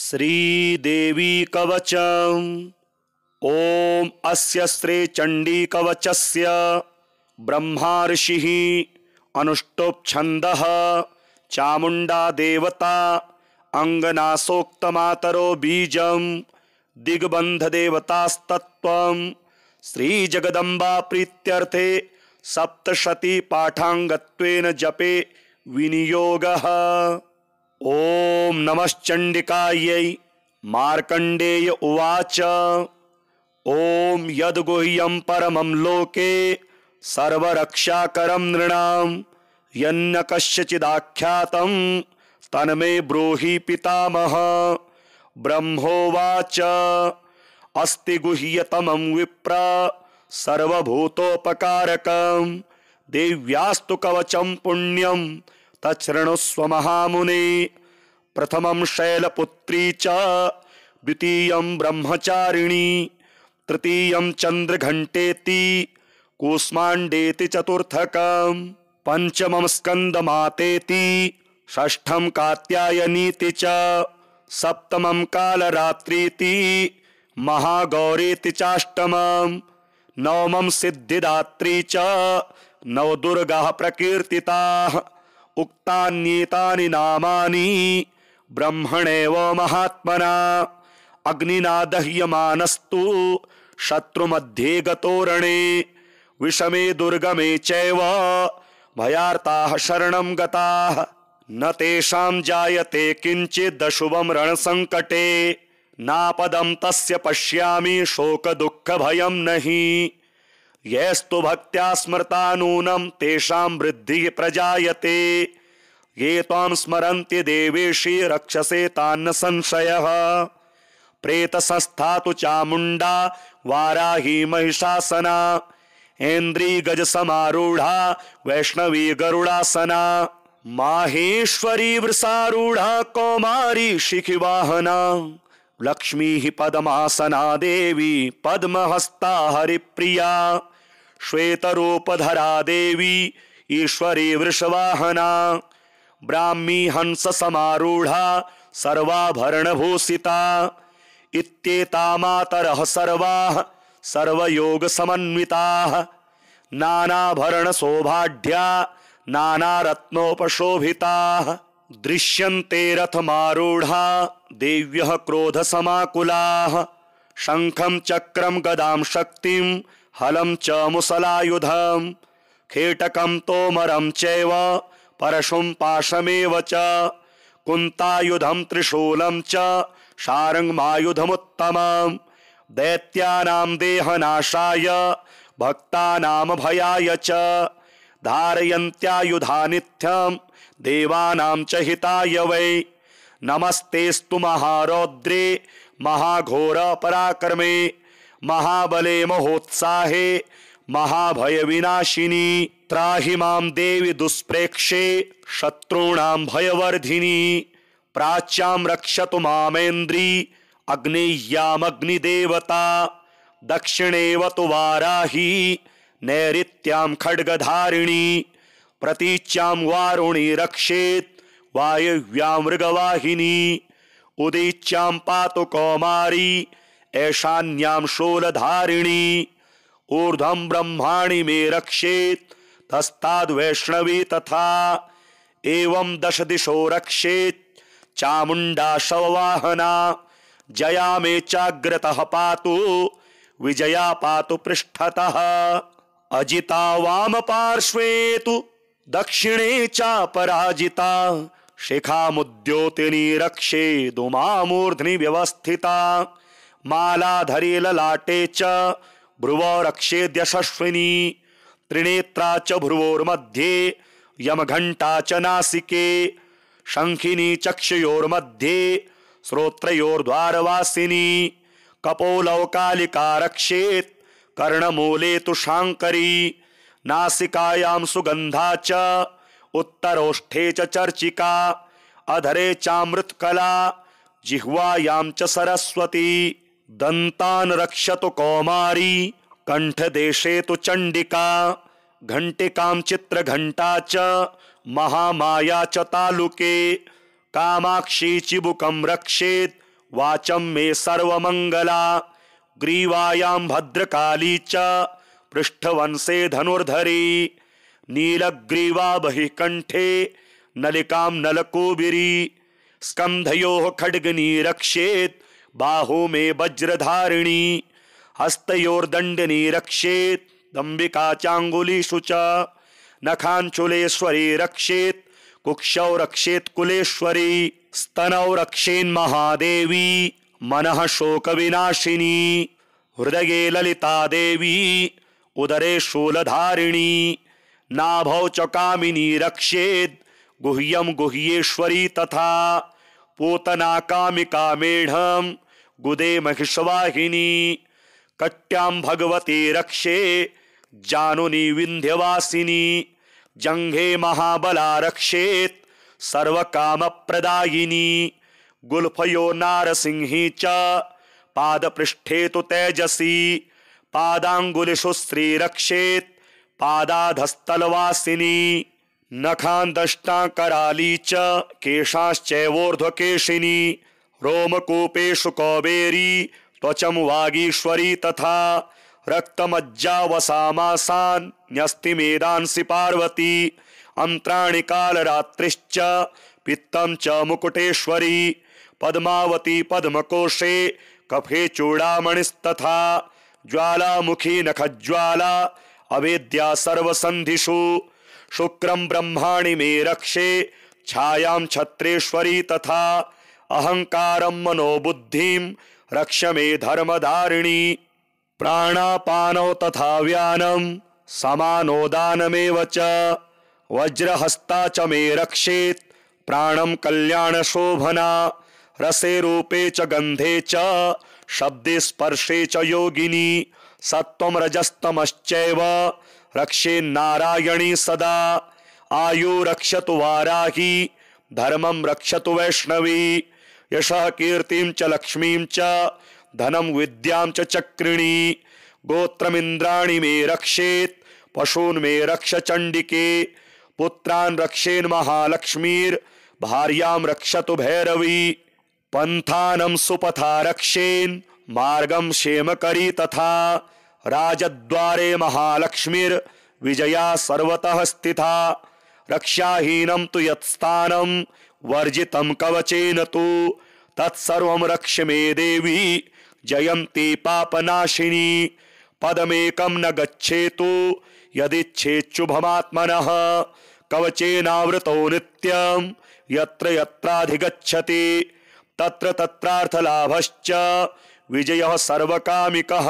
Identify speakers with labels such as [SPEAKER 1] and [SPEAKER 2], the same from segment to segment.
[SPEAKER 1] श्रीदेवी कवच ओम अस्य श्री कवच से ब्रह्मा ऋषि ऋषिः छंद चामुंडा देवता अंगनासोक्तमातरो बीज दिग्बंध श्री जगदंबा प्रीत्यर्थे सप्तशती पाठांगत्वेन जपे विनियोगः ओम नमश्चण्डिकायै मार्कंडेय उवाच ओम यदगुह्यम परमं लोके सर्वरक्षाकरं नृणाम यन्न कश्यचिदाख्यातं तन्मे ब्रूहि पितामह ब्रह्मोवाच अस्ति गुह्यतमं विप्र सर्वभूतोपकारकं दिव्यास्तु कवचं पुण्यं तच्छृणुस्व महामुने प्रथम शैलपुत्री च द्वितीयं ब्रह्मचारिणी तृतीय चंद्रघंटेती कूष्मांडेति चतुर्थक पंचम स्कन्दमातेति ष्ठम कात्यायनीति च सप्तमं कालरात्रीति महागौरीति चाष्टम नवमं सिद्धिदात्री च नवदुर्गा प्रकीर्तिताः उक्तान्येतानि नामानि ब्रह्मणेव महात्मना अग्निना दह्यमानस्तु शत्रुमध्ये गतोरणे विषमे दुर्गमे चैव भयार्ता शरण गता न तेषां जायते किञ्चिदशुभं रणसङ्कटे नापदम तस्य पश्यामि भयम नहीं यस्तु भक्त्या स्मृता नूनम तेषां वृद्धि प्रजायते ये तां स्मरन्ति देवेशी रक्षसे तान्न संशय प्रेत संस्था तो मुंडा वाराही महिषासना इंद्री गज समारूढ़ा वैष्णवी गरुड़ासना माहेश्वरी वृषारूढ़ा कौमारी शिखिवाहना लक्ष्मी ही पद्मासना देवी पद्महस्ता हरिप्रिया श्वेतरूपधरा देवी ईश्वरी वृषवाहना ब्राह्मी हंस समारूढ़ा सर्वाभरण भूषिता इत्येता मातरः सर्वाः सर्वयोग समन्विताः नानाभरण शोभाढ्या नानारत्नोपशोभिताः दृश्यन्ते रथमारूढा देव्यः क्रोधसमाकुलाः शङ्खं चक्रं गदां शक्तिं हलं च मुसलायुधं खेटकं तोमरं चैव पाशमेव च कुन्तायुधं त्रिशूलं च शार्ङ्मायुधमुत्तमम् दैत्यानां देहनाशाय भयाय च धारयन्त्यायुधानिथ्यम् देवानां च हिताय वै नमस्तेस्तु महारौद्रे महाघोरपराक्रमे महाबले महोत्साहे महाभय विनाशिनी त्राहि माम देवी दुष्प्रेक्षे शत्रुणाम भयवर्धिनी प्राच्याम रक्षत मामेन्द्री अग्नियामग्निदेवता दक्षिणेव तु वाराही नैत्याम खड्गधारिणी प्रतीच्याम वारुणी रक्षेत वायव्या मृगवाहिनी उदीच्याम पातु कौमारी ऐशान्याम शोलधारिणी ऊर्धम ब्रह्माणी मे रक्षेत तस्ताद वैष्णवी तथा एवं दश दिशो रक्षेत चामुंडा शववाहना जया मे चाग्रत पातु विजया पातु पृष्ठतः अजिता वाम पार्श्वे तु दक्षिणे चापराजिता शिखा मुद्योतिनी रक्षे दुमामूर्धनि व्यवस्थिता मालाधरी ललाटे च भ्रुवो रक्षेद्यशस्विनी त्रिनेत्रा च भ्रुवोर्मध्ये यमघंटा च नासिके शंखिनी चक्षुयोर्मध्ये श्रोत्रयोर्द्वारवासिनी कपोलौकालिका रक्षेत् कर्णमूले तु शाङ्करी नासिकायां सुगन्धा च उत्तरोष्ठे च चर्चिका अधरे चामृतकला जिह्वायां च सरस्वती दंतान रक्षत कौमारी कंठ देशे तो चंडिका घंटिकाम चित्र घंटा च महामाया च तालुके कामाक्षी चिबुकम रक्षेत वाचम मे सर्वमंगला ग्रीवायाम भद्रकाली च पृष्ठवंशे धनुर्धरी नीलग्रीवा बहिकंठे नलिकाम नलकोबिरी स्कंधयो खड्गनी रक्षेत बाहु मे वज्रधारिणी हस्तयोर्दंडनी रक्षेत दंबिका चांगुली शुचा नखाचुलेश्वरी रक्षेत कुक्षौ रक्षेत कुलेश्वरी स्तनौ रक्षेन्महादेवी महादेवी शोक विनाशिनी हृदय ललिता देवी उदरे शूलधारिणी नाभौ च कामिनी रक्षेद गुह्यम गुह्येश्वरी तथा पोतना कामिका मेढ़ गुदे महिषवाहिनी कट्यां भगवती रक्षे जानुनी विंध्यवासिनी जंघे महाबला रक्षेत सर्व काम प्रदायिनी गुल्फयो सिंही च पाद पृष्ठे तो तेजसी पादांगुलिशु श्री रक्षेत पादाधस्तलवासिनी नखान दष्टा कराली च केशाश्चैवोर्ध्वकेशिनी रोमकूपेशु कौबेरी त्वचम वागीश्वरी तथा रक्तमज्जावसामासान न्यस्ति मेदांसि पार्वती अंतराणि कालरात्रिश्च पित्तं च मुकुटेश्वरी पद्मावती पद्मकोशे कफे चूड़ामणिस्तथा ज्वालामुखी नखज्वाला अवेद्या सर्वसन्धिषु शुक्रं ब्रह्माणि मे रक्षे छायां छत्रेश्वरी तथा अहंकारम मनोबुद्धिम रक्ष मे धर्मधारिणी प्राणापानौ तथा व्यानम समानोदानमेव वज्रहस्ता च मे रक्षे प्राणम कल्याण शोभना रसे रूपे च गंधे च शब्दे स्पर्शे च योगिनी सत्वम रजस्तमश्चैव रक्षे नारायणी सदा आयु रक्षतु वाराही धर्मम रक्षतु वैष्णवी यश कीर्तिम लक्ष्मी लक्ष्मीम च धनम विद्याम चक्रिणी गोत्रमिंद्राणी मे रक्षेत पशून मे रक्ष चंडिके पुत्रान रक्षेन महालक्ष्मीर भार्याम रक्षतु भैरवी पंथान सुपथा रक्षेन मार्गम क्षेम करी तथा राजद्वारे महालक्ष्मीर विजया सर्वतः स्थिता रक्षाहीनम तो यत्स्थानम वर्जित कवचेन तो तत्सर्व रक्ष मे देवी जयंती पापनाशिनी पदमेक न गच्छे तो यदिच्छेच्छुभमात्मन कवचेनावृतो नित्यम यत्र यत्राधिगच्छति तत्र तत्रार्थलाभश्च विजयः सर्वकामिकः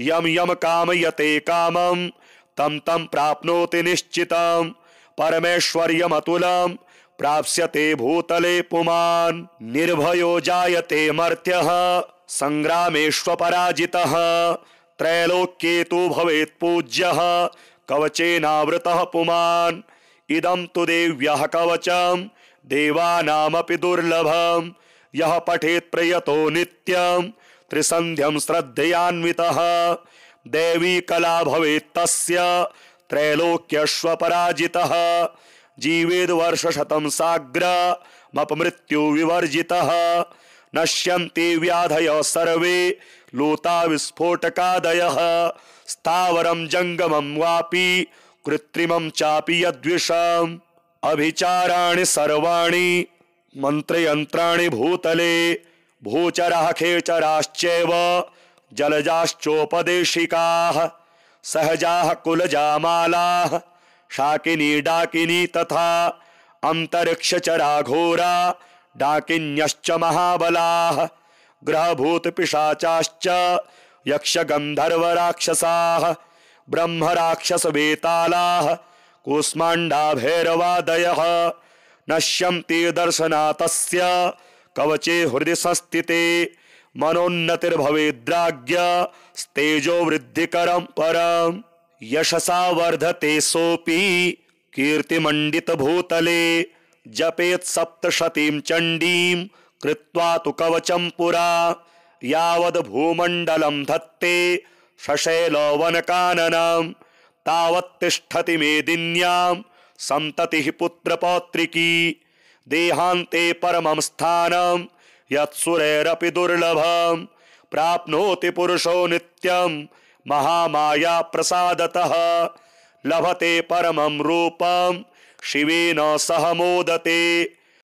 [SPEAKER 1] यम यम कामयते कामम तम तम प्राप्नोति निश्चितम परमेश्वर्यम प्राप्स्यते भूतले पुमान निर्भयो जायते मर्त्य संग्रामेष्वपराजित त्रैलोक्ये तो भवेत् पूज्य कवचेनावृत पुमान इदम तु दिव्य कवचम देवानामपि दुर्लभम यह पठेत प्रयतो नित्यम त्रिसंध्यम श्रद्धयान्वितः देवी कला भवेत् तस्य त्रैलोक्यश्वपराजितः मप मृत्यु विवर्जितः नश्यन्ति व्याधय सर्वे लोता विस्फोटकादय स्थावरं जङ्गमं वापी कृत्रिमं चापी यद्विषम् अभिचाराणि सर्वाणि मन्त्रयन्त्राणि भूतले भूचरा खेचराश्चैव जलजाश्चोपदेशिकाः सहजाः कुलजामालाः शाकिनी डाकिनी तथा अंतरिक्ष चरा घोरा डाकिन्यश्च महाबला ग्रहभूत पिशाचाश्च यक्ष गंधर्व राक्षसा ब्रह्म राक्षस वेताला कूष्मांडा भैरवादय नश्यंति दर्शना तस्य कवचे हृदय संस्थिते मनोन्नतिर्भवेद्राज्ञ स्तेजो वृद्धि करम परम यशसा वर्धते सोपी कीर्तिमंडित भूतले जपेत सप्तशतीं चंडीं कृत्वा तु कवचं पुरा यावद भूमंडलम धत्ते शशैलवनकाननां तावत्तिष्ठति संतति पुत्र पौत्रिकी देहांते परमं स्थानम यत्सुरेरपि दुर्लभम प्राप्नोति पुरुषो नित्यम महामाया प्रसादतः लभते परमं रूपं शिवेन सह मोदते